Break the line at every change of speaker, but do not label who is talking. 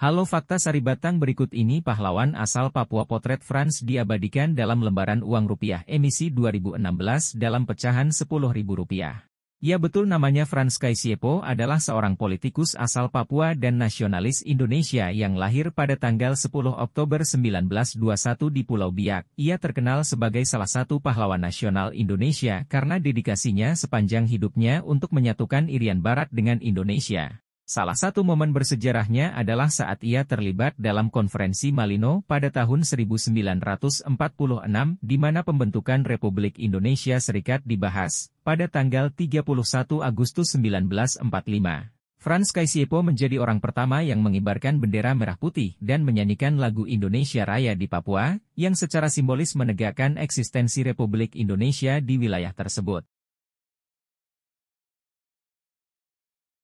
Halo Fakta Sari Batang berikut ini pahlawan asal Papua Potret France diabadikan dalam lembaran uang rupiah emisi 2016 dalam pecahan Rp10.000. Ya betul namanya Frans Kaisiepo adalah seorang politikus asal Papua dan nasionalis Indonesia yang lahir pada tanggal 10 Oktober 1921 di Pulau Biak. Ia terkenal sebagai salah satu pahlawan nasional Indonesia karena dedikasinya sepanjang hidupnya untuk menyatukan Irian Barat dengan Indonesia. Salah satu momen bersejarahnya adalah saat ia terlibat dalam konferensi Malino pada tahun 1946 di mana pembentukan Republik Indonesia Serikat dibahas pada tanggal 31 Agustus 1945. Franz Kaisiepo menjadi orang pertama yang mengibarkan bendera merah putih dan menyanyikan lagu Indonesia Raya di Papua, yang secara simbolis menegakkan eksistensi Republik Indonesia di wilayah tersebut.